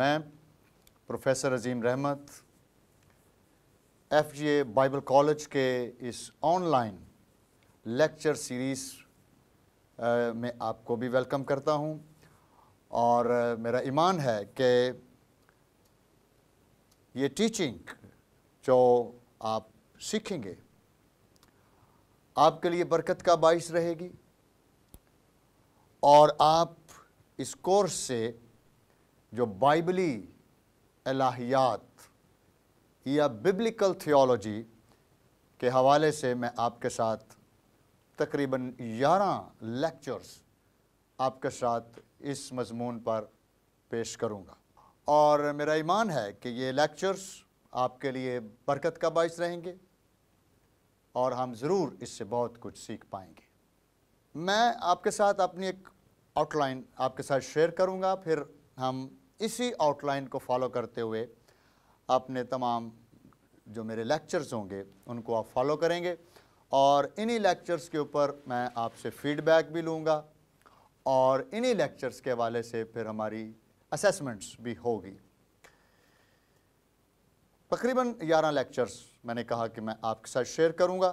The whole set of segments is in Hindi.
मैं professor Azeem Rahmat F G A Bible college के इस ऑनलाइन लेक्चर सीरीज़ में आपको भी वेलकम करता हूं और मेरा ईमान है कि ये टीचिंग जो आप सीखेंगे आपके लिए बरकत का बाइस रहेगी और आप इस कोर्स से जो बाइबली अलाहियात या बिब्लिकल थियोलॉजी के हवाले से मैं आपके साथ तकरीबन 11 लेक्चर्स आपके साथ इस मजमून पर पेश करूंगा और मेरा ईमान है कि ये लेक्चर्स आपके लिए बरकत का बायस रहेंगे और हम ज़रूर इससे बहुत कुछ सीख पाएंगे मैं आपके साथ अपनी एक आउटलाइन आपके साथ शेयर करूंगा फिर हम इसी आउटलाइन को फॉलो करते हुए अपने तमाम जो मेरे लेक्चर्स होंगे उनको आप फॉलो करेंगे और इन्हीं लेक्चर्स के ऊपर मैं आपसे फीडबैक भी लूँगा और इन्हीं लेक्चर्स के हवाले से फिर हमारी असेसमेंट्स भी होगी तकरीबन ग्यारह लेक्चर्स मैंने कहा कि मैं आपके साथ शेयर करूँगा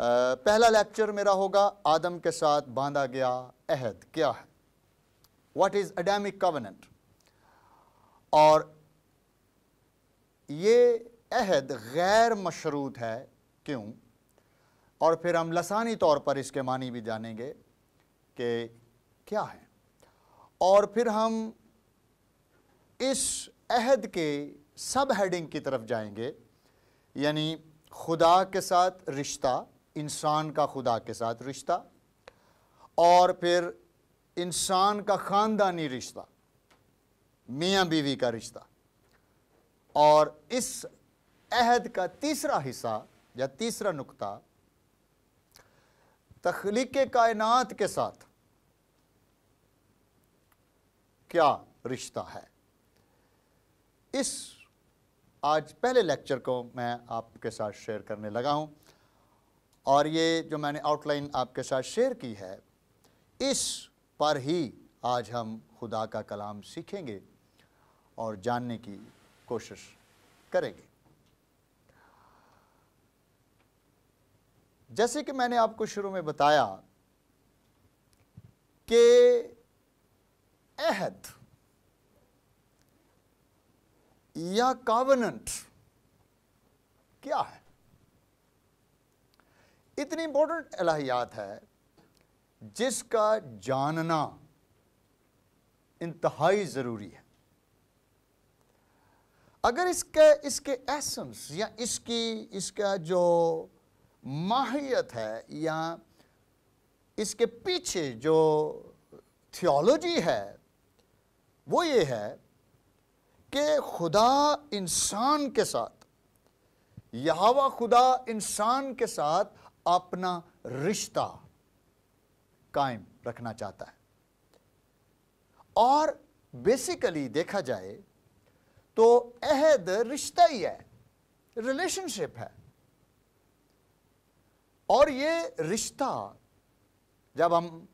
पहला लेक्चर मेरा होगा आदम के साथ बांधा गया अहद क्या है वाट इज़ अडेमिक कवनेंट और ये अहद गैर मशरूत है क्यों और फिर हम लसानी तौर पर इसके मानी भी जानेंगे कि क्या है और फिर हम इस अहद के सब हेडिंग की तरफ जाएंगे यानी खुदा के साथ रिश्ता इंसान का खुदा के साथ रिश्ता और फिर इंसान का ख़ानदानी रिश्ता मियाँ बीवी का रिश्ता और इस अहद का तीसरा हिस्सा या तीसरा नुकता तख्लीक कायनात के साथ क्या रिश्ता है इस आज पहले लेक्चर को मैं आपके साथ शेयर करने लगा हूं और ये जो मैंने आउटलाइन आपके साथ शेयर की है इस पर ही आज हम खुदा का कलाम सीखेंगे और जानने की कोशिश करेंगे जैसे कि मैंने आपको शुरू में बताया कि अहद या कावनंट क्या है इतनी इंपॉर्टेंट अलाहियात है जिसका जानना इंतहाई ज़रूरी है अगर इसके इसके एसेंस या इसकी इसका जो माहियत है या इसके पीछे जो थियोलॉजी है वो ये है कि खुदा इंसान के साथ यहावा खुदा इंसान के साथ अपना रिश्ता कायम रखना चाहता है और बेसिकली देखा जाए तो अहद रिश्ता ही है रिलेशनशिप है और ये रिश्ता जब हम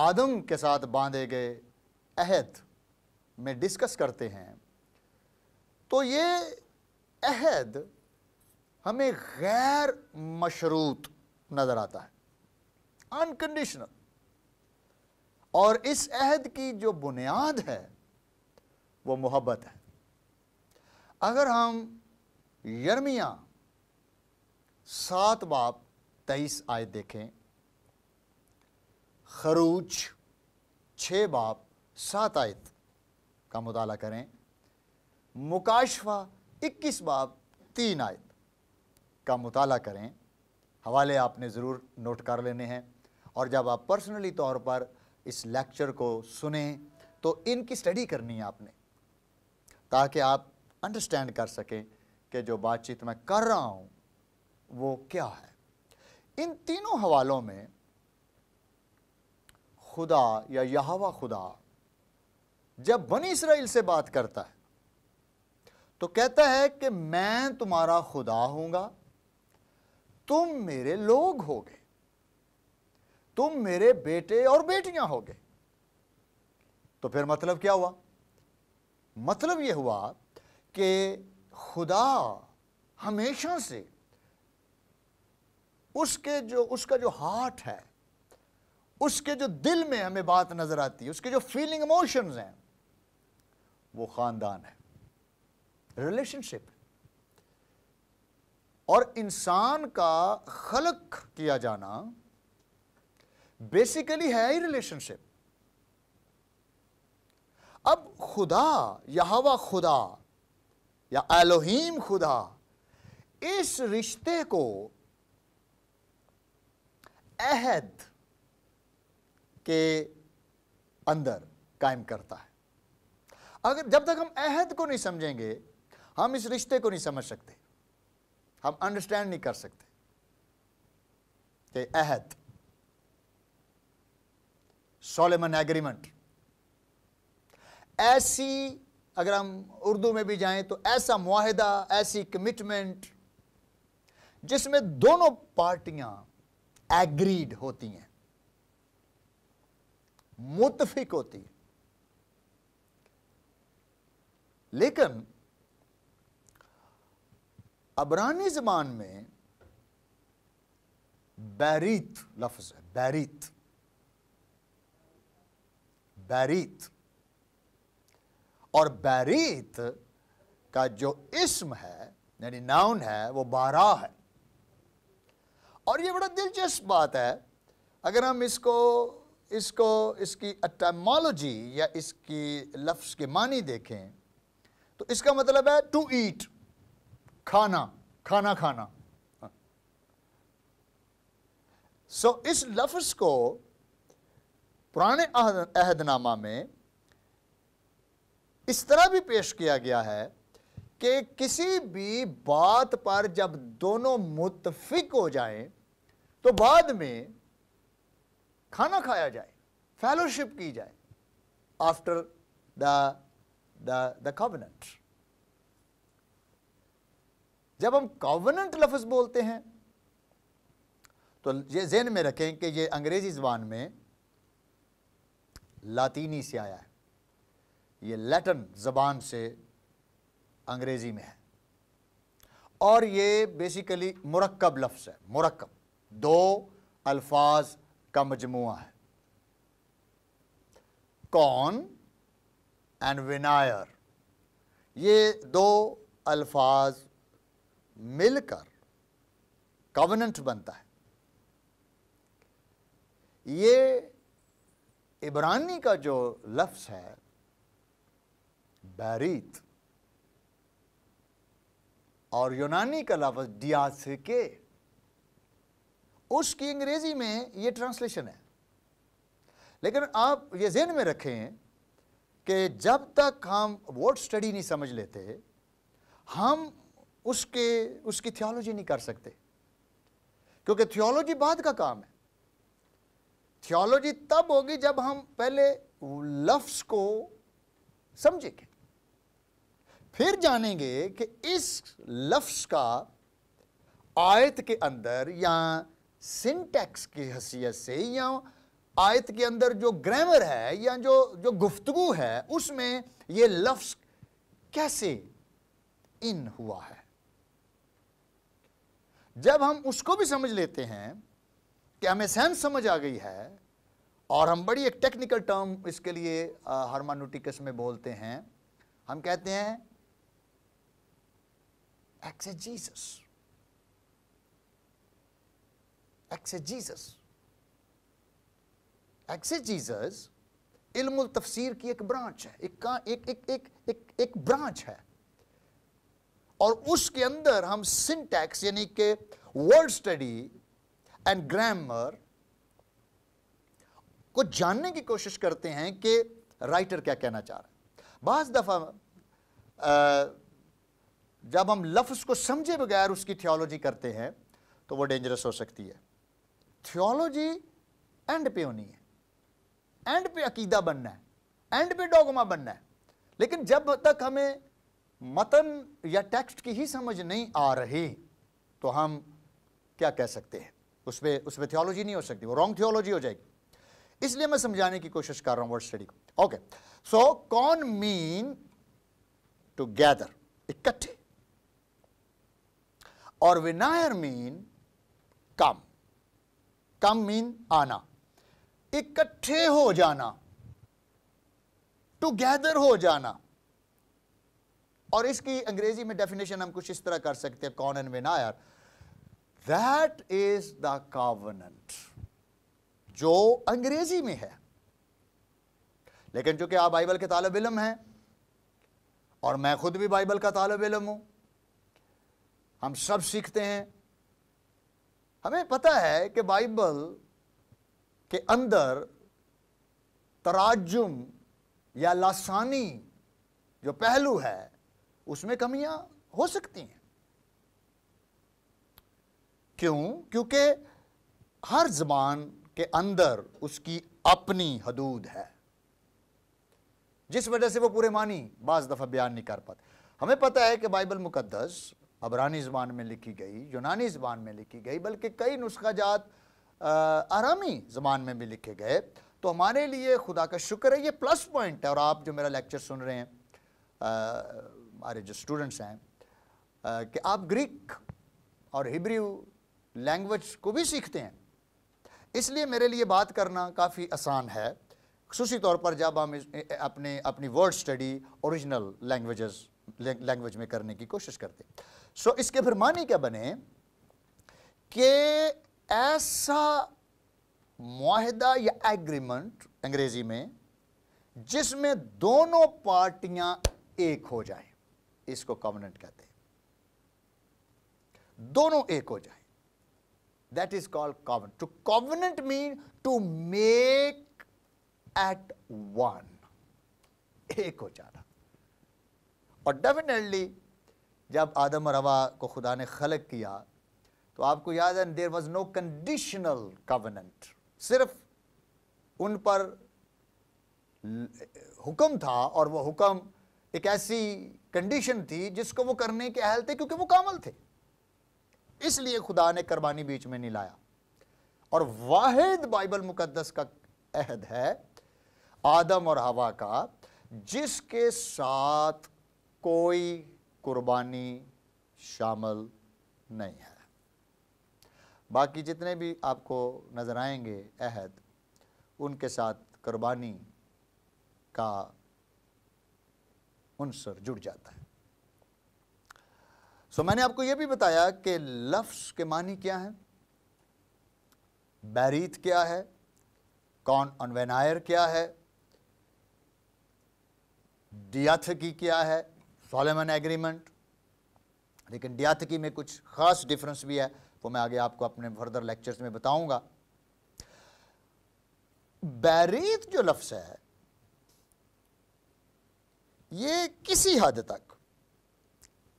आदम के साथ बांधे गए अहद में डिस्कस करते हैं तो ये अहद हमें गैर मशरूत नज़र आता है अनकंडीशनल और इस अहद की जो बुनियाद है वो मोहब्बत है अगर हम यर्मिया सात बाप तेईस आय देखें खरूच छः बाप सात आयत का मुताला करें मुकाशवा इक्कीस बाप तीन आयत का मुताला करें हवाले आपने ज़रूर नोट कर लेने हैं और जब आप पर्सनली तौर पर इस लेक्चर को सुने तो इनकी स्टडी करनी है आपने ताकि आप अंडरस्टैंड कर सकें कि जो बातचीत मैं कर रहा हूं वो क्या है इन तीनों हवालों में खुदा या यहावा खुदा जब बनी इसराइल से बात करता है तो कहता है कि मैं तुम्हारा खुदा होऊंगा तुम मेरे लोग होगे तुम मेरे बेटे और बेटियां हो गए तो फिर मतलब क्या हुआ मतलब यह हुआ कि खुदा हमेशा से उसके जो उसका जो हार्ट है उसके जो दिल में हमें बात नज़र आती है उसके जो फीलिंग इमोशंस हैं वो ख़ानदान है रिलेशनशिप और इंसान का खलक किया जाना बेसिकली है ही रिलेशनशिप अब खुदा यहावा खुदा या एलोहीम खुदा इस रिश्ते को अहद के अंदर कायम करता है अगर जब तक हम अहद को नहीं समझेंगे हम इस रिश्ते को नहीं समझ सकते हम अंडरस्टैंड नहीं कर सकते कि अहद सोलेमन एग्रीमेंट ऐसी अगर हम उर्दू में भी जाएं तो ऐसा माहिदा ऐसी कमिटमेंट जिसमें दोनों पार्टियां एग्रीड होती हैं मुतफिक होती हैं लेकिन अबरानी जबान में बैरीत लफ्ज है बैरीत बैरीत और बैरीत का जो इसम है यानी नाउन है वो बारा है और ये बड़ा दिलचस्प बात है अगर हम इसको इसको इसकी अटमोलॉजी या इसकी लफ्ज़ के मानी देखें तो इसका मतलब है टू ईट खाना खाना खाना सो so, इस लफ्ज़ को पुराने अहदनामा में इस तरह भी पेश किया गया है कि किसी भी बात पर जब दोनों मुतफिक हो जाएं तो बाद में खाना खाया जाए फेलोशिप की जाए after the the the covenant जब हम कॉवनेंट लफ्ज बोलते हैं तो ये जेन में रखें कि ये अंग्रेजी जबान में लातीनी से आया है ये लैटिन ज़बान से अंग्रेज़ी में है और ये बेसिकली मुरक्कब लफ्स है मुरक्कब दो अल्फाज का मजमू है कौन एंड विनायर ये दो अल्फाज मिलकर कवनेंट बनता है ये इब्रानी का जो लफ्ज़ है बैरीत और यूनानी का लफ्ज़ के उसकी अंग्रेज़ी में ये ट्रांसलेशन है लेकिन आप ये जहन में रखें कि जब तक हम वर्ड स्टडी नहीं समझ लेते हम उसके उसकी थियोलॉजी नहीं कर सकते क्योंकि थियोलॉजी बाद का काम है थियोलॉजी तब होगी जब हम पहले लफ्स को समझेंगे फिर जानेंगे कि इस लफ्स का आयत के अंदर या सिंटैक्स की हैसियत से या आयत के अंदर जो ग्रामर है या जो जो गुफ्तगु है उसमें ये लफ्स कैसे इन हुआ है जब हम उसको भी समझ लेते हैं कि हमें सेंस समझ आ गई है और हम बड़ी एक टेक्निकल टर्म इसके लिए हार्मानोटिकस में बोलते हैं हम कहते हैं एक्सेजीसस एक्सेजीसस एक्सेजीसस इल्मुल तफसीर की एक ब्रांच है एक का एक एक एक एक, एक ब्रांच है और उसके अंदर हम सिंटैक्स यानी कि वर्ड स्टडी एंड ग्रामर को जानने की कोशिश करते हैं कि राइटर क्या कहना चाह रहा है बाज दफ़ा जब हम लफ्ज़ को समझे बगैर उसकी थियोलॉजी करते हैं तो वो डेंजरस हो सकती है थियोलॉजी एंड पे होनी है एंड पे अकीदा बनना है एंड पे डोगमा बनना है लेकिन जब तक हमें मतन या टेक्स्ट की ही समझ नहीं आ रही तो हम क्या कह सकते हैं उसमें उसमें थियोलॉजी नहीं हो सकती वो रॉन्ग थियोलॉजी हो जाएगी इसलिए मैं समझाने की कोशिश कर रहा हूं वर्ड स्टडी को okay so con mean to gather इकट्ठे और विनायर मीन कम कम मीन आना इकट्ठे हो जाना गैदर हो जाना और इसकी अंग्रेजी में डेफिनेशन हम कुछ इस तरह कर सकते हैं कॉन एंड विनायर दैट इज द कावनेंट जो अंग्रेजी में है लेकिन चूंकि आप बाइबल के तालब इलम हैं और मैं खुद भी बाइबल का तालब इलम हूं हम सब सीखते हैं हमें पता है कि बाइबल के अंदर तराजुम या लासानी जो पहलू है उसमें कमियां हो सकती हैं क्यों क्योंकि हर जबान के अंदर उसकी अपनी हदूद है जिस वजह से वो पूरे मानी बाज दफ़ा बयान नहीं कर पाते हमें पता है कि बाइबल मुकदस अबरानी ज़बान में लिखी गई यूनानी ज़बान में लिखी गई बल्कि कई नुस्खा जात आरामी ज़बान में भी लिखे गए तो हमारे लिए खुदा का शुक्र है ये प्लस पॉइंट है और आप जो मेरा लेक्चर सुन रहे हैं हमारे जो स्टूडेंट्स हैं कि आप ग्रीक और हिब्रू लैंग्वेज को भी सीखते हैं इसलिए मेरे लिए बात करना काफ़ी आसान है खसूसी तौर पर जब हम अपने अपनी word study original languages language में करने की कोशिश करते सो इसके फिर मानी क्या बने कि ऐसा माहिदा या एग्रीमेंट अंग्रेज़ी में जिसमें दोनों पार्टियां एक हो जाए इसको कॉमनेंट कहते हैं दोनों एक हो जाए That is called covenant. To covenant means to make at one. एक हो जाना और डेफिनेटली जब आदम और हवा को खुदा ने खलक किया तो आपको याद है there was no conditional covenant सिर्फ उन पर हुक्म था और वह हुक्म एक ऐसी कंडीशन थी जिसको वो करने के अहल थे क्योंकि वो कामल थे इसलिए खुदा ने कुर्बानी बीच में नहीं लाया और वाहिद बाइबल मुकदस का अहद है आदम और हवा का जिसके साथ कोई कुर्बानी शामिल नहीं है बाकी जितने भी आपको नज़र आएंगे अहद उनके साथ कुर्बानी का उनसर जुड़ जाता है सो मैंने आपको यह भी बताया कि लफ्स के मानी क्या है बैरीत क्या है कौन अनवेनायर क्या है डियाथ की क्या है सोलेमन एग्रीमेंट लेकिन डियाथकी में कुछ ख़ास डिफरेंस भी है वो तो मैं आगे आपको अपने फर्दर लेक्चर्स में बताऊंगा बैरीत जो लफ्स है ये किसी हद तक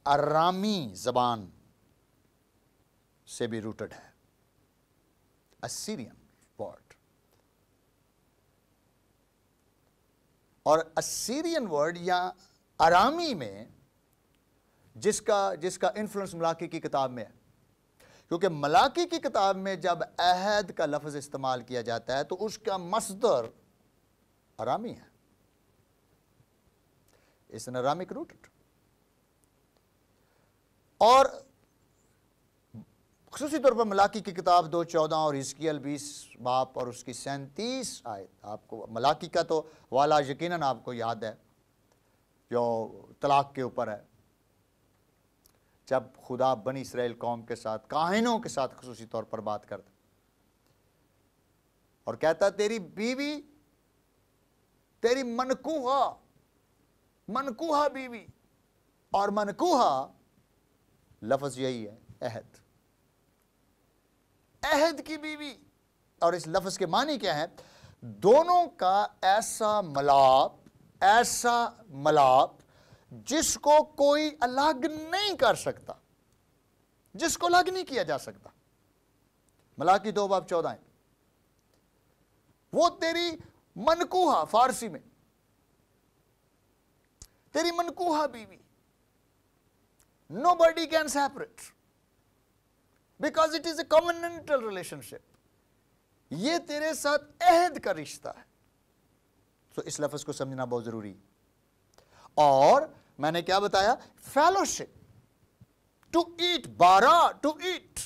अरामी जबान से भी रूटेड है असीरियन वर्ड और असीरियन वर्ड या अरामी में जिसका जिसका इन्फ्लुएंस मलाकी की किताब में है क्योंकि मलाकी की किताब में जब अहद का लफ्ज़ इस्तेमाल किया जाता है तो उसका मसदर अरामी है इस अरामिक रूटेड और खसूसी तौर पर मलाकी की किताब दो चौदह और हिस्कील बीस बाप और उसकी सैंतीस आए आपको मलाकी का तो वाला यकीन आपको याद है जो तलाक के ऊपर है जब खुदा बनी इसराइल कौम के साथ काहिनों के साथ खसूसी तौर पर बात करता और कहता तेरी बीवी तेरी मनकूहा मनकूहा बीवी और मनकूहा लफज यही है अहद अहद की बीवी और इस लफ्ज के मानी क्या है दोनों का ऐसा मलाप ऐसा मलाप जिसको कोई अलग नहीं कर सकता जिसको अलग नहीं किया जा सकता मलाक की दो बाब चौदह वो तेरी मनकूहा फारसी में तेरी मनकूहा बीवी Nobody can separate because it is a covenantal relationship. ये तेरे साथ अहद का रिश्ता है तो so, इस लफज को समझना बहुत जरूरी और मैंने क्या बताया फेलोशिप टू ईट बारा to eat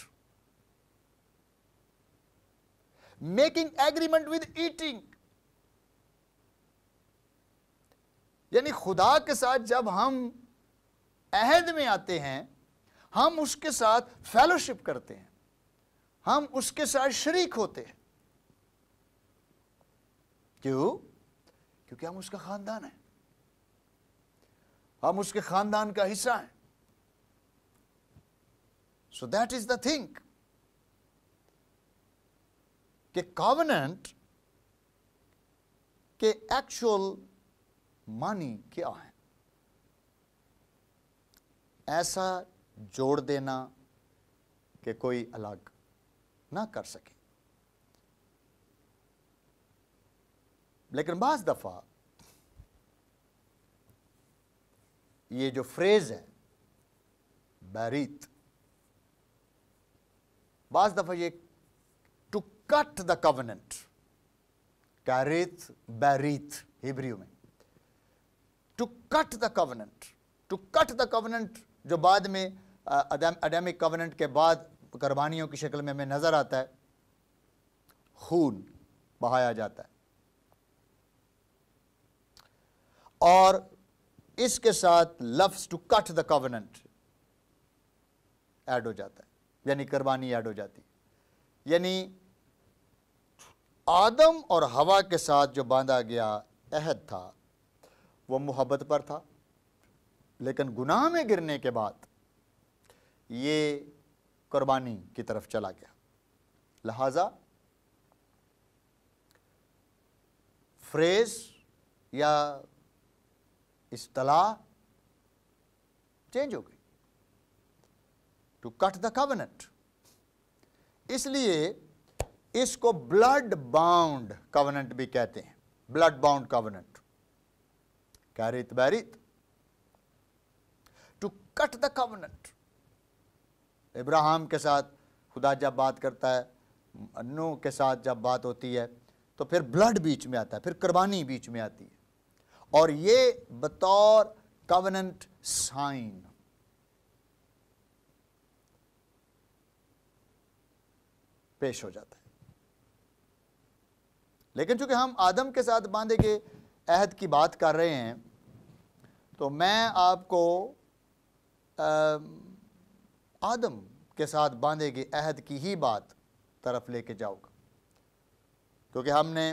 making agreement with eating यानी खुदा के साथ जब हम अहद में आते हैं हम उसके साथ फेलोशिप करते हैं हम उसके साथ शरीक होते हैं क्यों क्योंकि हम उसका खानदान है हम उसके खानदान का हिस्सा हैं so that is the thing कि कॉवनेंट के एक्चुअल मानी क्या है ऐसा जोड़ देना कि कोई अलग ना कर सके लेकिन बाज दफ़ा ये जो फ्रेज़ है बैरीत बाज दफ़ा ये टू कट द कवनेंट कैरित बैरीत हिब्रियो में to cut the covenant to cut the covenant जो बाद में अडेमिक कवनेंट के बाद कुरबानियों की शक्ल में हमें नज़र आता है खून बहाया जाता है और इसके साथ लफ्स to cut the covenant add हो जाता है यानी कुर्बानी ऐड हो जाती है यानी आदम और हवा के साथ जो बांधा गया अहद था वो मोहब्बत पर था लेकिन गुनाह में गिरने के बाद ये कुर्बानी की तरफ चला गया लिहाजा फ्रेज या असलाह चेंज हो गई टू कट द कवनेंट इसलिए इसको ब्लड बाउंड कवनेंट भी कहते हैं ब्लड बाउंड कवनेंट कैरित बैरित कट द कवनेंट इब्राहिम के साथ खुदा जब बात करता है नो के साथ जब बात होती है तो फिर ब्लड बीच में आता है फिर कुर्बानी बीच में आती है और ये बतौर कवनेंट साइन पेश हो जाता है लेकिन चूंकि हम आदम के साथ बांधे के अहद की बात कर रहे हैं तो मैं आपको आदम के साथ बांधे गए अहद की ही बात तरफ लेके जाओगे क्योंकि हमने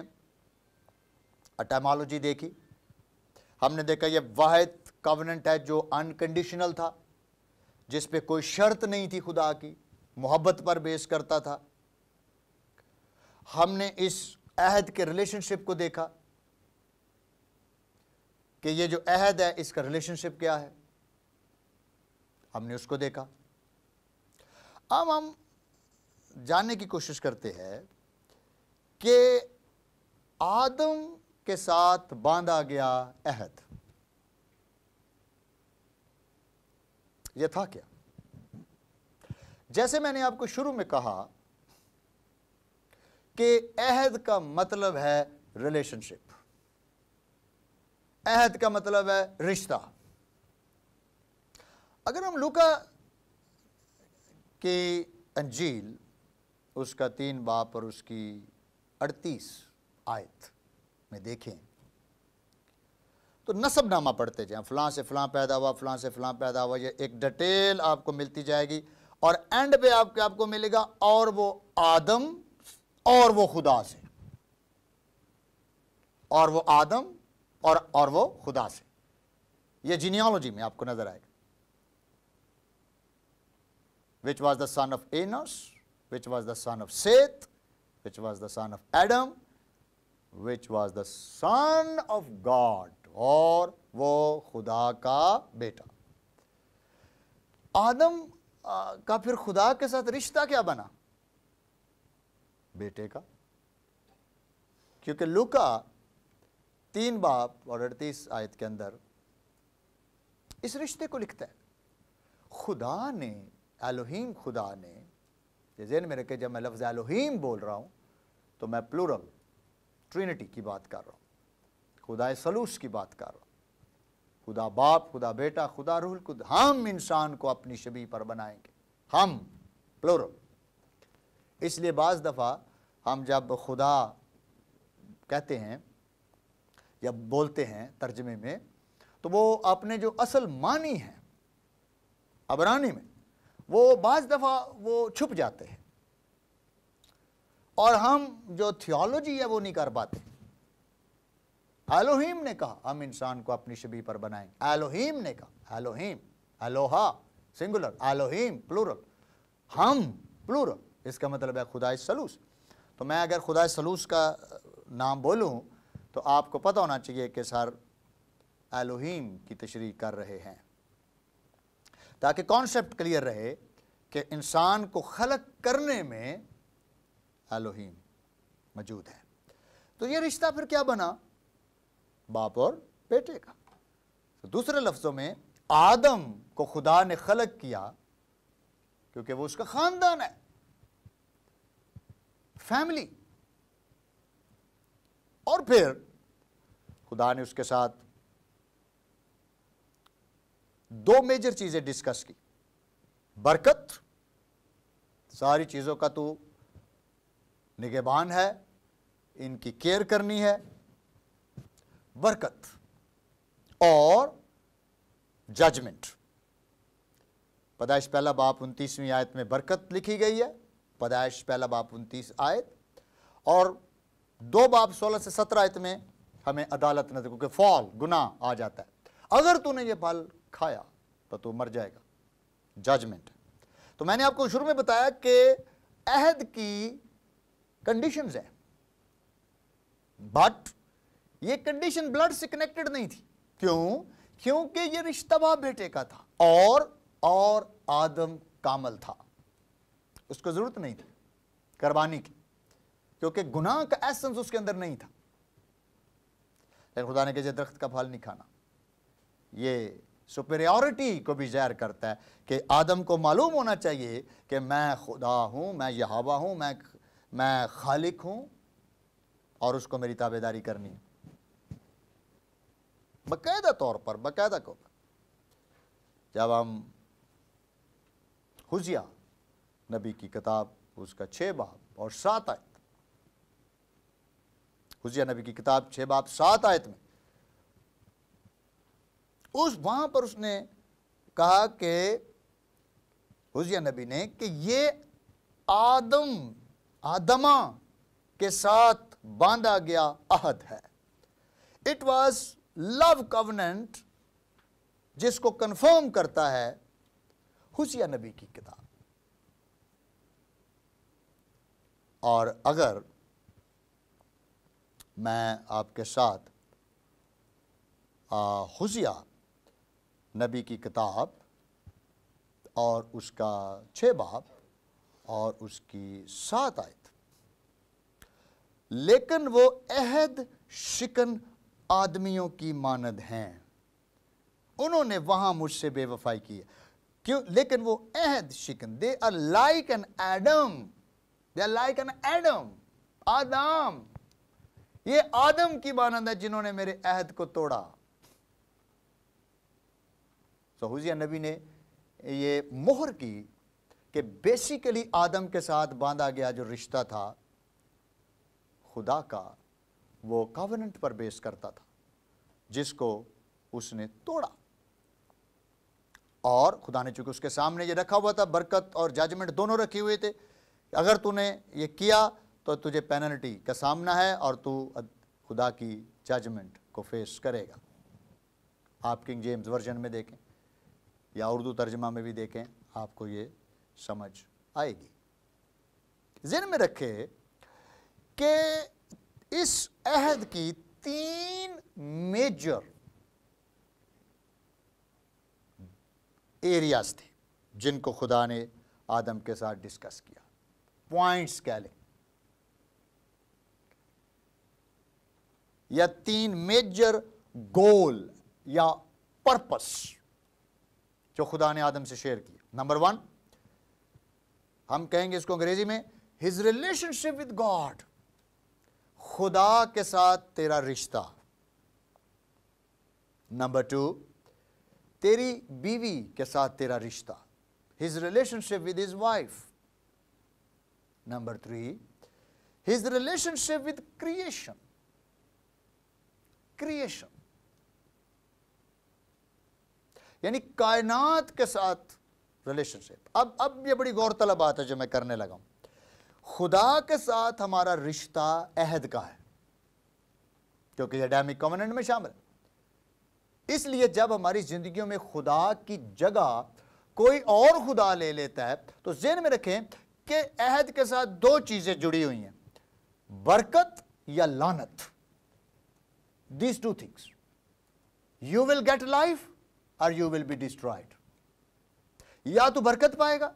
अटामोलॉजी देखी हमने देखा ये वाहिद कवनेंट है जो अनकंडीशनल था जिस पे कोई शर्त नहीं थी खुदा की मोहब्बत पर बेस करता था हमने इस अहद के रिलेशनशिप को देखा कि ये जो अहद है इसका रिलेशनशिप क्या है हमने उसको देखा अब हम जानने की कोशिश करते हैं कि आदम के साथ बांधा गया अहद यह था क्या जैसे मैंने आपको शुरू में कहा कि अहद का मतलब है रिलेशनशिप अहद का मतलब है रिश्ता अगर हम लुका के अंजील उसका तीन बाप और उसकी अड़तीस आयत में देखें तो नसब नामा पढ़ते जाए फलां से फलां पैदा हुआ फलां से फलां पैदा हुआ यह एक डिटेल आपको मिलती जाएगी और एंड पे आपके आपको मिलेगा और वो आदम और वो खुदा से और वो आदम और और वो खुदा से ये जीनियोलॉजी में आपको नज़र आएगा which was the son of Enos, which was the son of Seth, which was the son of Adam, which was the son of God, or wo khuda ka beta. Adam ka phir khuda ke saath rishta kya bana? Bete ka. का क्योंकि लुका तीन बाप और अड़तीस आयत के अंदर इस रिश्ते को लिखता है खुदा ने एलोहीम खुदा ने ये में रखे जब मैं लफ्ज़ एलोहीम बोल रहा हूँ तो मैं प्लूरल ट्रिनिटी की बात कर रहा हूँ खुदा सलूस की बात कर रहा हूँ खुदा बाप खुदा बेटा खुदा रूहुल खुद हम इंसान को अपनी शबी पर बनाएंगे हम प्लोरल इसलिए बज़ दफ़ा हम जब खुदा कहते हैं या बोलते हैं तर्जमे में तो वो अपने जो असल मानी हैं अबरानी में वो बाज़ दफ़ा वो छुप जाते हैं और हम जो थियोलॉजी है वो नहीं कर पाते एलोहीम ने कहा हम इंसान को अपनी शबी पर बनाएंगे एलोहीम ने कहा Elohim Eloah singular Elohim plural हम प्लूरल इसका मतलब है खुदा सलूस तो मैं अगर खुदा सलूस का नाम बोलूँ तो आपको पता होना चाहिए कि सर एलोहीम की तशरी कर रहे हैं ताकि कॉन्सेप्ट क्लियर रहे कि इंसान को खलक करने में अलोहीम मौजूद है तो ये रिश्ता फिर क्या बना बाप और बेटे का तो दूसरे लफ्ज़ों में आदम को खुदा ने खलक किया क्योंकि वो उसका ख़ानदान है फैमिली और फिर खुदा ने उसके साथ दो मेजर चीजें डिस्कस की बरकत सारी चीज़ों का तो निगेबान है इनकी केयर करनी है बरकत और जजमेंट पदाइश पहला बाप उनतीसवीं आयत में बरकत लिखी गई है पदाइश पहला बाप उनतीस आयत और दो बाप सोलह से सत्रह आयत में हमें अदालत नजर क्योंकि फॉल गुना आ जाता है अगर तूने ये फल खाया तो, तो मर जाएगा जजमेंट तो मैंने आपको शुरू में बताया कि अहद की कंडीशंस है बट ये कंडीशन ब्लड से कनेक्टेड नहीं थी क्यों क्योंकि ये रिश्ता बेटे का था और और आदम कामल था उसको जरूरत नहीं थी कुर्बानी की क्योंकि गुनाह का एसेंस उसके अंदर नहीं था लेकिन खुदा ने कहा दरख्त का फल नहीं खाना ये सुपेरियॉरिटी को भी जहर करता है कि आदम को मालूम होना चाहिए कि मैं खुदा हूँ मैं यहावा हूँ मैं मैं खालिक हूँ और उसको मेरी ताबेदारी करनी है तौर पर बाकायदा को जब हम हुजिया नबी की किताब उसका छः बाब और सात आयत हुजिया नबी की किताब छः बाब सात आयत में उस वहां पर उसने कहा कि हुजिया नबी ने कि ये आदम आदमा के साथ बांधा गया अहद है इट वॉज लव कवनेंट जिसको कन्फर्म करता है हुसिया नबी की किताब और अगर मैं आपके साथ हुसिया नबी की किताब और उसका छः बाब और उसकी सात आयत लेकिन वो अहद शिकन आदमियों की मानद हैं उन्होंने वहां मुझसे बेवफाई की क्यों लेकिन वो अहद शिकन they are like an Adam they are like an Adam आदम ये आदम की मानद है जिन्होंने मेरे अहद को तोड़ा तो हुजिया नबी ने ये मोहर की कि बेसिकली आदम के साथ बांधा गया जो रिश्ता था खुदा का वो कावनेंट पर बेस करता था जिसको उसने तोड़ा और खुदा ने चूंकि उसके सामने ये रखा हुआ था बरकत और जजमेंट दोनों रखे हुए थे अगर तूने ये किया तो तुझे पेनल्टी का सामना है और तू खुदा की जजमेंट को फेस करेगा आप किंग जेम्स वर्जन में देखें या उर्दू तर्जमा में भी देखें आपको ये समझ आएगी जिन में रखे कि इस अहद की तीन मेजर एरियाज थे जिनको खुदा ने आदम के साथ डिस्कस किया पॉइंट्स कह लें या तीन मेजर गोल या पर्पस जो खुदा ने आदम से शेयर की नंबर वन हम कहेंगे इसको अंग्रेजी में हिज रिलेशनशिप विद गॉड खुदा के साथ तेरा रिश्ता नंबर टू तेरी बीवी के साथ तेरा रिश्ता his relationship with his wife number three his relationship with creation creation यानी कायनात के साथ रिलेशनशिप अब अब ये बड़ी गौरतलब बात है जो मैं करने लगा हूं खुदा के साथ हमारा रिश्ता अहद का है क्योंकि यह डैमिक कॉमनेंट में शामिल इसलिए जब हमारी ज़िंदगियों में खुदा की जगह कोई और खुदा ले लेता है तो जेन में रखें कि अहद के साथ दो चीज़ें जुड़ी हुई हैं बरकत या लानत these two things you will get life और यू विल बी डिस्ट्रॉयड या तो बरकत पाएगा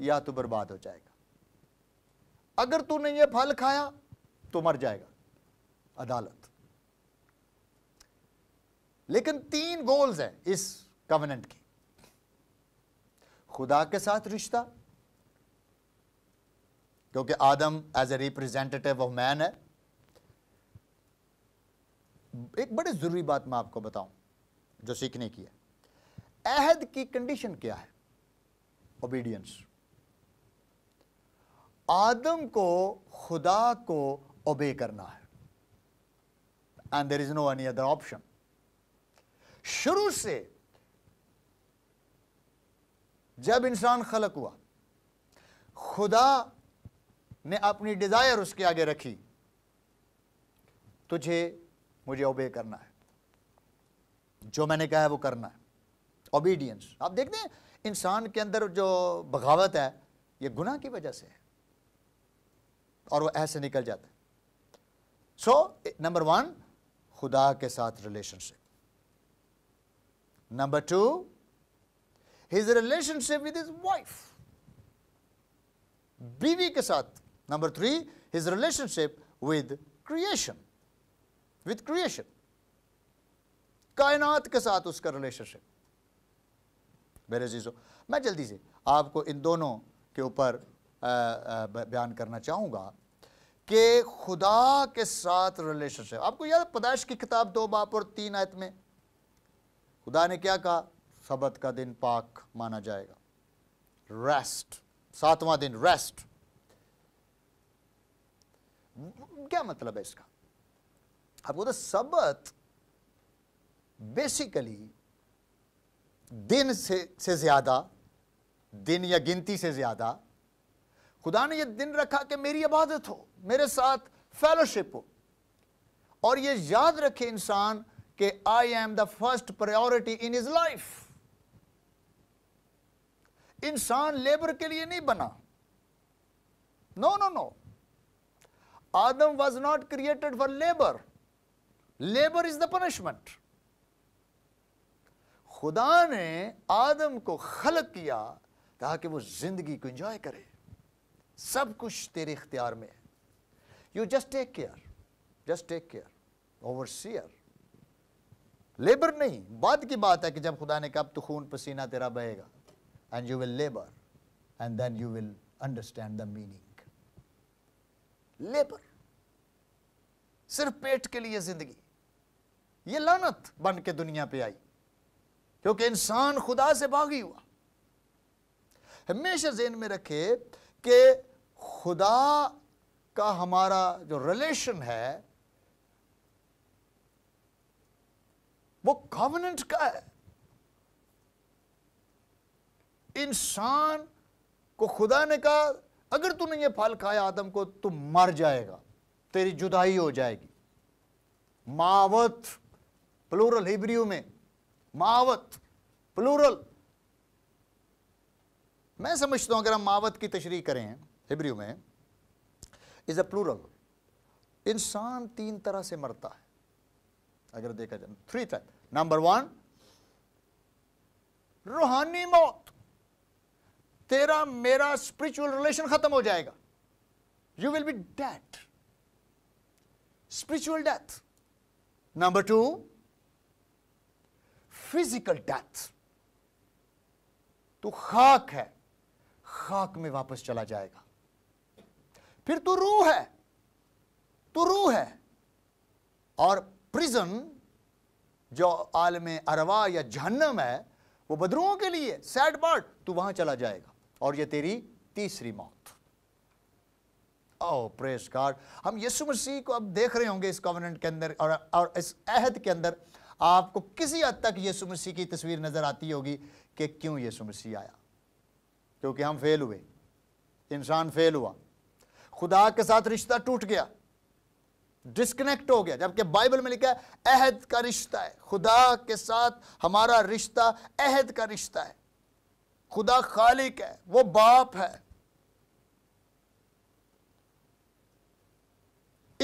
या तो बर्बाद हो जाएगा अगर तूने ये फल खाया तो मर जाएगा अदालत लेकिन तीन गोल्स हैं इस कवनेंट की खुदा के साथ रिश्ता क्योंकि आदम as a representative of man है एक बड़ी ज़रूरी बात मैं आपको बताऊं जो सीखने की है अहद की कंडीशन क्या है ओबीडियंस आदम को खुदा को ओबे करना है and there is no any other option शुरू से जब इंसान खलक हुआ खुदा ने अपनी डिज़ायर उसके आगे रखी तुझे मुझे ओबे करना है जो मैंने कहा है वो करना है ओबीडियंस आप देखते हैं इंसान के अंदर जो बगावत है ये गुनाह की वजह से है और वो ऐसे निकल जाता है सो नंबर वन खुदा के साथ relationship number two his relationship with his wife बीवी के साथ number three his relationship with creation with creation कायनात के साथ उसका रिलेशनशिप मेरे जीजो मैं जल्दी से आपको इन दोनों के ऊपर बयान करना चाहूंगा कि खुदा के साथ रिलेशनशिप आपको याद पदाइश की किताब दो बाप और तीन आयत में खुदा ने क्या कहा सबत का दिन पाक माना जाएगा रेस्ट सातवां दिन रेस्ट क्या मतलब है इसका आपको तो सबत बेसिकली दिन से से ज़्यादा दिन या गिनती से ज़्यादा खुदा ने यह दिन रखा कि मेरी इबादत हो मेरे साथ फेलोशिप हो और ये याद रखे इंसान कि I am the first priority in his life इंसान लेबर के लिए नहीं बना नो नो नो आदम was not created for labour labour is the punishment खुदा ने आदम को खलक किया ताकि वो ज़िंदगी को इंजॉय करे सब कुछ तेरे इख्तियार में है you just take care just take care overseer labour नहीं बाद की बात है कि जब खुदा ने कहा तो खून पसीना तेरा बहेगा and you will labour and then you will understand the meaning labour सिर्फ पेट के लिए जिंदगी ये लानत बन के दुनिया पे आई क्योंकि इंसान खुदा से बागी हुआ हमेशा जहन में रखे कि खुदा का हमारा जो रिलेशन है वो कॉमनेंट का है इंसान को खुदा ने कहा अगर तूने ये फल खाया आदम को तो मर जाएगा तेरी जुदाई हो जाएगी मावत प्लूरल हिब्रियो में मावत प्लूरल मैं समझता हूं अगर हम मावत की तशरी करें हिब्रियो में इज अ प्लूरल इंसान तीन तरह से मरता है अगर देखा जाए थ्री टाइप नंबर वन रूहानी मौत तेरा मेरा स्पिरिचुअल रिलेशन खत्म हो जाएगा you will be death spiritual death number two physical death तो खाक है खाक में वापस चला जाएगा फिर तो रूह है तो रूह है और प्रिजन जो आलम अरवा या जहन्नम है वो बदरुओं के लिए सैड पार्ट तू वहां चला जाएगा और ये तेरी तीसरी मौत ओ प्रेस कार्ड हम यीशु मसीह को अब देख रहे होंगे इस कॉन्वेंट के अंदर और, और इस अहद के अंदर आपको किसी हद तक यीशु मसीह की तस्वीर नज़र आती होगी कि क्यों यीशु मसीह आया क्योंकि हम फेल हुए इंसान फेल हुआ खुदा के साथ रिश्ता टूट गया डिस्कनेक्ट हो गया जबकि बाइबल में लिखा है अहद का रिश्ता है खुदा के साथ हमारा रिश्ता अहद का रिश्ता है खुदा खालिक है वो बाप है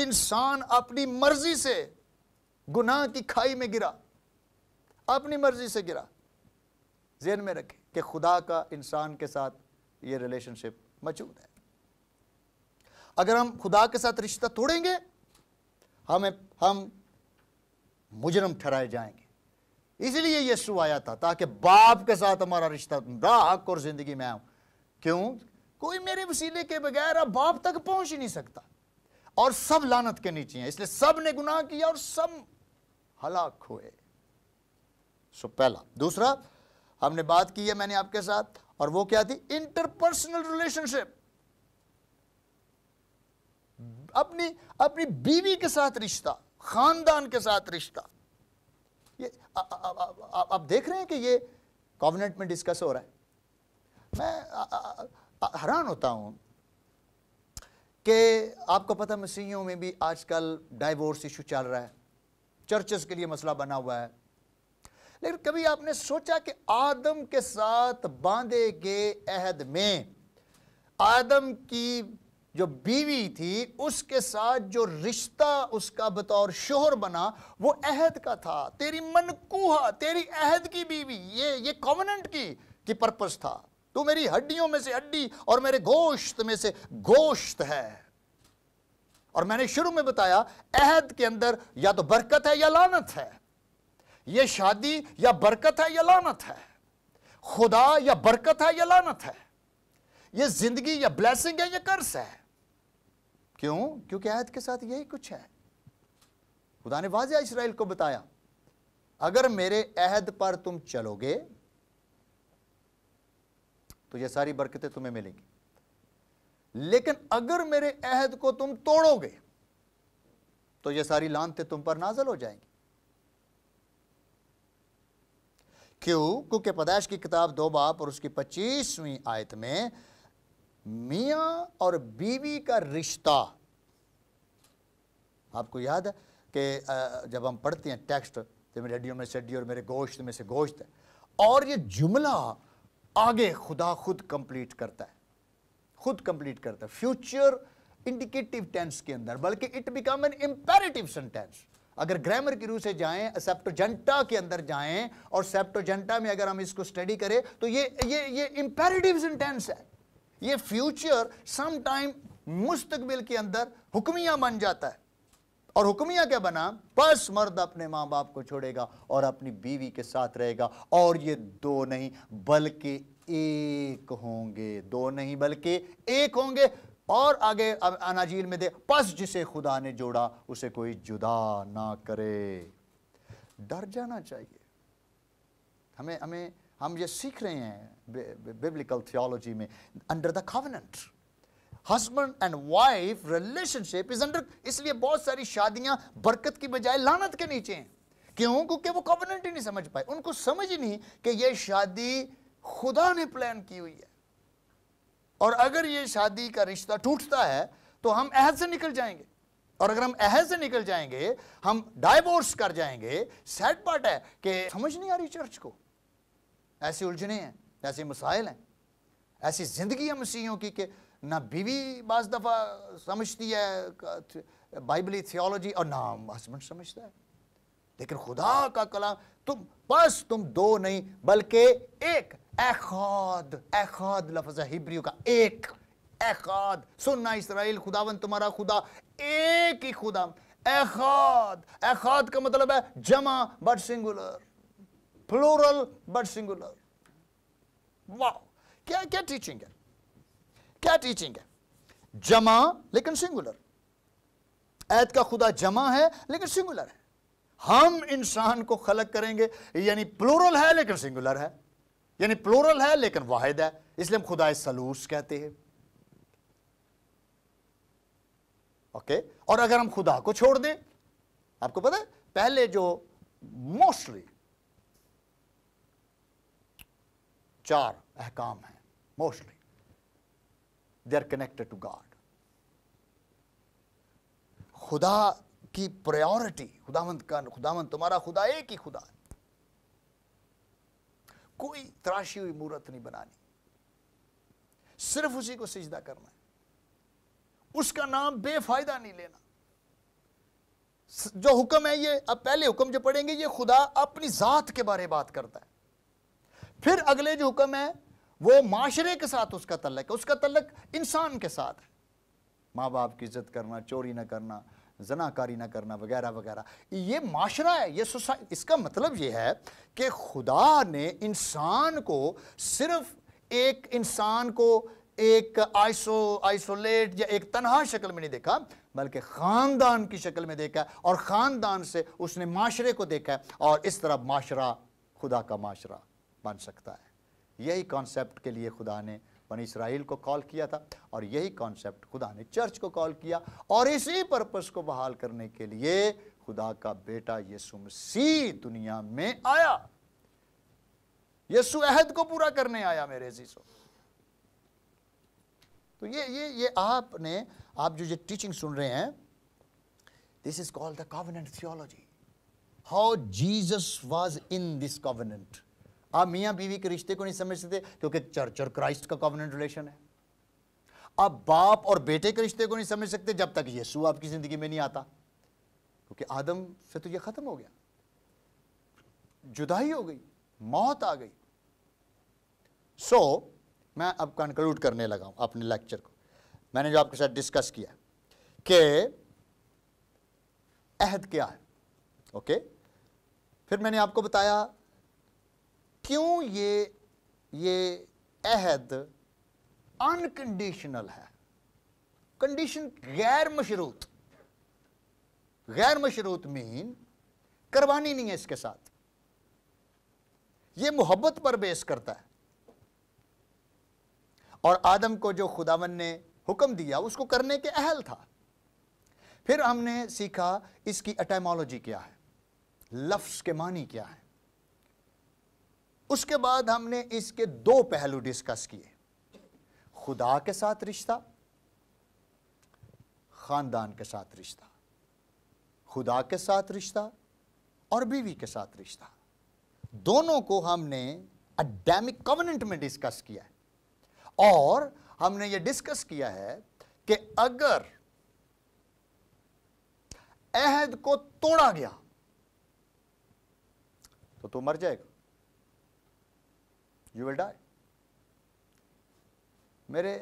इंसान अपनी मर्जी से गुनाह की खाई में गिरा अपनी मर्जी से गिरा जेन में रखे कि खुदा का इंसान के साथ ये रिलेशनशिप मौजूद है अगर हम खुदा के साथ रिश्ता तोड़ेंगे हमें हम मुजरम ठहराए जाएंगे इसलिए यीशु आया था ताकि बाप के साथ हमारा रिश्ता राख और ज़िंदगी में आऊं क्यों कोई मेरे वसीले के बगैर अब बाप तक पहुंच ही नहीं सकता और सब लानत के नीचे हैं इसलिए सब ने गुनाह किया और सब हलाक हुए सो पहला दूसरा हमने बात की है मैंने आपके साथ और वो क्या थी इंटरपर्सनल रिलेशनशिप अपनी अपनी बीवी के साथ रिश्ता खानदान के साथ रिश्ता ये आप देख रहे हैं कि ये कॉविनेंट में डिस्कस हो रहा है मैं हैरान होता हूं कि आपको पता मसीहियों e में भी आजकल डाइवोर्स इशू चल रहा है चर्चेस के लिए मसला बना हुआ है लेकिन कभी आपने सोचा कि आदम के साथ बांधे गए अहद में आदम की जो बीवी थी उसके साथ जो रिश्ता उसका बतौर शोहर बना वो अहद का था तेरी मनकूहा तेरी अहद की बीवी ये ये कॉमनेंट की की पर्पस था तू मेरी हड्डियों में से हड्डी और मेरे गोश्त में से गोश्त है और मैंने शुरू में बताया अहद के अंदर या तो बरकत है या लानत है यह शादी या बरकत है या लानत है खुदा या बरकत है या लानत है यह जिंदगी या ब्लैसिंग है या कर्ज है क्यों क्योंकि अहद के साथ यही कुछ है खुदा ने वाजिया इसराइल को बताया अगर मेरे अहद पर तुम चलोगे तो यह सारी बरकतें तुम्हें मिलेंगी लेकिन अगर मेरे अहद को तुम तोड़ोगे तो ये सारी लानते तुम पर नाजल हो जाएंगी क्यों क्योंकि पदाइश की किताब दो बाप और उसकी पच्चीसवीं आयत में मियां और बीवी का रिश्ता आपको याद है कि जब हम पढ़ते हैं टेक्स्ट तो मेरे हड्डियों में से हड्डी और मेरे गोश्त में से गोश्त और ये जुमला आगे खुदा खुद कंप्लीट करता है खुद कंप्लीट करता है फ्यूचर इंडिकेटिव टेंस के अंदर बल्कि it become an imperative sentence अगर ग्रामर की रूह से जाएं सेप्टोजेंटा के अंदर जाएं और सेप्टोजेंटा में अगर हम इसको स्टडी करें तो ये ये ये इंपेरेटिव सेंटेंस है ये फ्यूचर समटाइम मुस्तकबिल के अंदर हुक्मिया बन जाता है और हुक्मिया क्या बना बस मर्द अपने मां बाप को छोड़ेगा और अपनी बीवी के साथ रहेगा और ये दो नहीं बल्कि एक होंगे दो नहीं बल्कि एक होंगे और आगे अनाजील में दे पस जिसे खुदा ने जोड़ा उसे कोई जुदा ना करे डर जाना चाहिए हमें हमें हम ये सीख रहे हैं बिब्लिकल थियोलॉजी में under the covenant husband and wife relationship is under इसलिए बहुत सारी शादियां बरकत की बजाय लानत के नीचे हैं क्यों क्योंकि वो कॉन्वेंट ही नहीं समझ पाए उनको समझ ही नहीं कि ये शादी खुदा ने प्लान की हुई है और अगर ये शादी का रिश्ता टूटता है तो हम अहद से निकल जाएंगे और अगर हम अहद से निकल जाएंगे हम डाइवोर्स कर जाएंगे सैड पार्ट है कि समझ नहीं आ रही चर्च को ऐसी उलझने हैं ऐसे मसाइल हैं ऐसी ज़िंदगी है मसीहों की कि ना बीवी बस दफ़ा समझती है बाइबली थियोलॉजी और ना हस्बैंड समझता है लेकिन खुदा का कलाम तुम बस तुम दो नहीं बल्कि एक एखाद एखाद लफज है का एक एखाद सुनना इसराइल खुदावन तुम्हारा खुदा एक ही खुदा एखाद एखाद का मतलब है जमा but singular plural but singular वाह क्या क्या टीचिंग है क्या टीचिंग है जमा लेकिन सिंगुलर ऐत का खुदा जमा है लेकिन सिंगुलर है हम इंसान को खलक करेंगे यानी प्लूरल है लेकिन सिंगुलर है यानी प्लोरल है लेकिन वाहिद है इसलिए हम खुदाए सलूस कहते हैं ओके और अगर हम खुदा को छोड़ दें आपको पता है पहले जो मोस्टली चार अहकाम हैं mostly they are connected to God खुदा की प्रायोरिटी खुदावंत का खुदावंत तुम्हारा खुदा एक ही खुदा है कोई तराशी हुई मूर्त नहीं बनानी सिर्फ उसी को सिजदा करना है उसका नाम बेफायदा नहीं लेना जो हुक्म है ये अब पहले हुक्म जो पढ़ेंगे ये खुदा अपनी ज़ात के बारे बात करता है फिर अगले जो हुक्म है वो माशरे के साथ उसका तलक है उसका तलक इंसान के साथ है माँ बाप की इज्जत करना चोरी ना करना जनाकारी ना करना वगैरह वगैरह ये माशरा है ये सोसाइटी इसका मतलब ये है कि खुदा ने इंसान को सिर्फ एक इंसान को एक आइसो आइसोलेट या एक तनहा शक्ल में नहीं देखा बल्कि ख़ानदान की शक्ल में देखा है और ख़ानदान से उसने माशरे को देखा है और इस तरह माशरा खुदा का माशरा बन सकता है यही कॉन्सेप्ट के लिए खुदा ने बनी इसराइल को कॉल किया था और यही कॉन्सेप्ट खुदा ने चर्च को कॉल किया और इसी पर्पस को बहाल करने के लिए खुदा का बेटा यीशु मसीह दुनिया में आया यीशु अहद को पूरा करने आया मेरे जीसो तो ये ये ये आपने आप जो ये टीचिंग सुन रहे हैं this is called the covenant theology how Jesus was in this covenant आप मियाँ बीवी के रिश्ते को नहीं समझ सकते क्योंकि चर्च और क्राइस्ट का कॉमनेंट रिलेशन है आप बाप और बेटे के रिश्ते को नहीं समझ सकते जब तक यीशु आपकी ज़िंदगी में नहीं आता क्योंकि आदम से तो ये ख़त्म हो गया जुदाई हो गई मौत आ गई सो so, मैं अब कंक्लूड करने लगा हूं अपने लेक्चर को मैंने जो आपके साथ डिस्कस किया कि अहद क्या है ओके okay? फिर मैंने आपको बताया क्यों ये ये अहद अनकंडीशनल है कंडीशन गैर मशरूत गैर मशरूत मीन करवानी नहीं है इसके साथ ये मोहब्बत पर बेस करता है और आदम को जो खुदावन ने हुक्म दिया उसको करने के अहल था फिर हमने सीखा इसकी एटेमोलॉजी क्या है लफ्स के मानी क्या है उसके बाद हमने इसके दो पहलू डिस्कस किए खुदा के साथ रिश्ता ख़ानदान के साथ रिश्ता खुदा के साथ रिश्ता और बीवी के साथ रिश्ता दोनों को हमने अडेमिक कवनेंट में डिस्कस किया है और हमने ये डिस्कस किया है कि अगर अहद को तोड़ा गया तो तू मर जाएगा यू विल डाई मेरे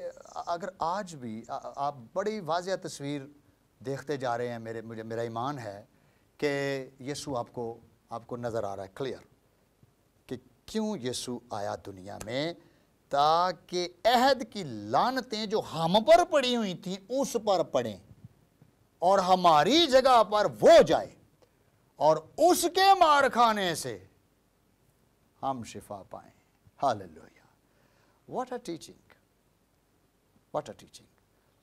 अगर आज भी आ, आप बड़ी वाज तस्वीर देखते जा रहे हैं मेरे मुझे मेरा ईमान है कि यीशु आपको आपको नज़र आ रहा है क्लियर कि क्यों यीशु आया दुनिया में ताकि अहद की लानतें जो हम पर पड़ी हुई थी उस पर पड़ें और हमारी जगह पर वो जाए और उसके मार खाने से हम शिफा पाए hallelujah what a teaching what a teaching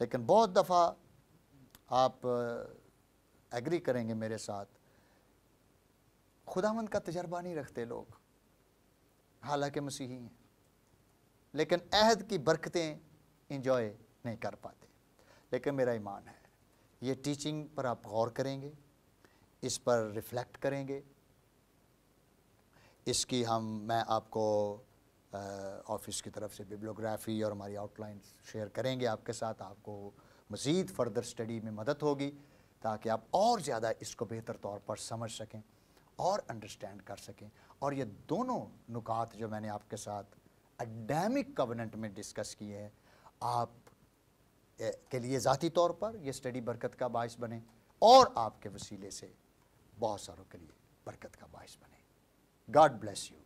लेकिन बहुत दफ़ा आप एग्री करेंगे मेरे साथ खुदावंद का तजर्बा नहीं रखते लोग हालांकि मसीही हैं लेकिन अहद की बरकतें इंजॉय नहीं कर पाते लेकिन मेरा ईमान है ये टीचिंग पर आप गौर करेंगे इस पर रिफ्लेक्ट करेंगे इसकी हम मैं आपको ऑफिस की तरफ से बिब्लोग्राफी और हमारी आउटलाइन शेयर करेंगे आपके साथ आपको मज़ीद फर्दर स्टडी में मदद होगी ताकि आप और ज़्यादा इसको बेहतर तौर पर समझ सकें और अंडरस्टैंड कर सकें और ये दोनों नुकात जो मैंने आपके साथ एडेमिक कवनेंट में डिस्कस किए हैं आप के लिए ज़ाती तौर पर यह स्टडी बरकत का बायस बने और आपके वसीले से बहुत सारों के लिए बरकत का बायस बने गॉड ब्लेस यू